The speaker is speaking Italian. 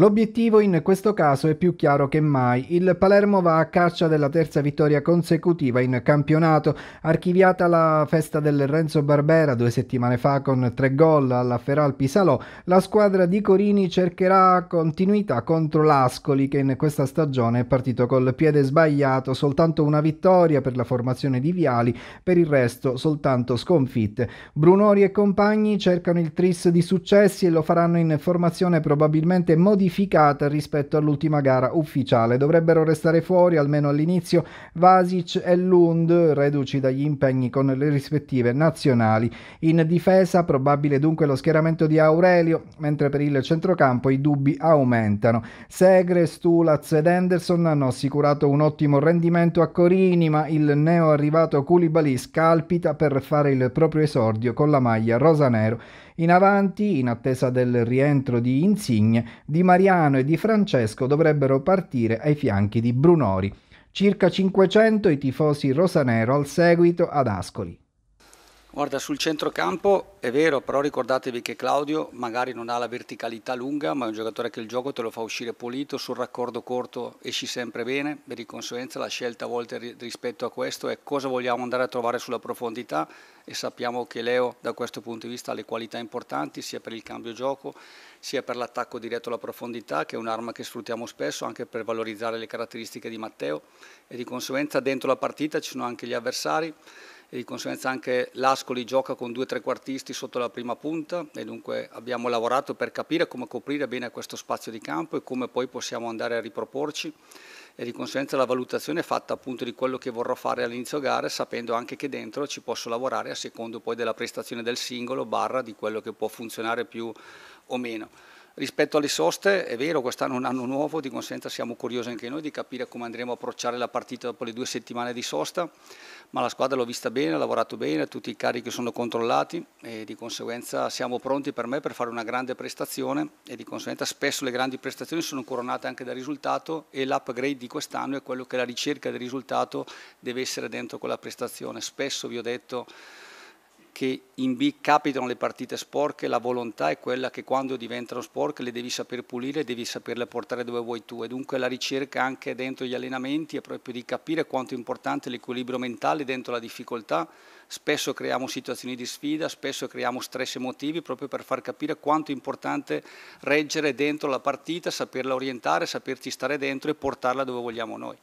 L'obiettivo in questo caso è più chiaro che mai. Il Palermo va a caccia della terza vittoria consecutiva in campionato, archiviata la festa del Renzo Barbera due settimane fa con tre gol alla Feral Pisalò. La squadra di Corini cercherà continuità contro l'Ascoli che in questa stagione è partito col piede sbagliato, soltanto una vittoria per la formazione di Viali, per il resto soltanto sconfitte. Brunori e compagni cercano il tris di successi e lo faranno in formazione probabilmente modificata modificata rispetto all'ultima gara ufficiale. Dovrebbero restare fuori, almeno all'inizio, Vasic e Lund, reduci dagli impegni con le rispettive nazionali. In difesa probabile dunque lo schieramento di Aurelio, mentre per il centrocampo i dubbi aumentano. Segre, Stulaz ed Anderson hanno assicurato un ottimo rendimento a Corini, ma il neo arrivato Koulibaly scalpita per fare il proprio esordio con la maglia rosa-nero. In avanti, in attesa del rientro di Insigne, Di Mariano e di Francesco dovrebbero partire ai fianchi di Brunori, circa 500 i tifosi rosanero al seguito ad Ascoli. Guarda, sul centrocampo è vero, però ricordatevi che Claudio magari non ha la verticalità lunga, ma è un giocatore che il gioco te lo fa uscire pulito, sul raccordo corto esci sempre bene, e di conseguenza la scelta a volte rispetto a questo è cosa vogliamo andare a trovare sulla profondità e sappiamo che Leo da questo punto di vista ha le qualità importanti sia per il cambio gioco sia per l'attacco diretto alla profondità, che è un'arma che sfruttiamo spesso anche per valorizzare le caratteristiche di Matteo e di conseguenza dentro la partita ci sono anche gli avversari e di conseguenza anche l'Ascoli gioca con due trequartisti sotto la prima punta e dunque abbiamo lavorato per capire come coprire bene questo spazio di campo e come poi possiamo andare a riproporci e di conseguenza la valutazione è fatta appunto di quello che vorrò fare all'inizio gara sapendo anche che dentro ci posso lavorare a secondo poi della prestazione del singolo barra di quello che può funzionare più o meno. Rispetto alle soste, è vero, quest'anno è un anno nuovo, di conseguenza siamo curiosi anche noi di capire come andremo a approcciare la partita dopo le due settimane di sosta, ma la squadra l'ho vista bene, ha lavorato bene, tutti i carichi sono controllati e di conseguenza siamo pronti per me per fare una grande prestazione e di conseguenza spesso le grandi prestazioni sono coronate anche dal risultato e l'upgrade di quest'anno è quello che la ricerca del risultato deve essere dentro quella prestazione. Spesso vi ho detto che in B capitano le partite sporche, la volontà è quella che quando diventano sporche le devi saper pulire, e devi saperle portare dove vuoi tu e dunque la ricerca anche dentro gli allenamenti è proprio di capire quanto è importante l'equilibrio mentale dentro la difficoltà, spesso creiamo situazioni di sfida, spesso creiamo stress emotivi proprio per far capire quanto è importante reggere dentro la partita, saperla orientare, saperci stare dentro e portarla dove vogliamo noi.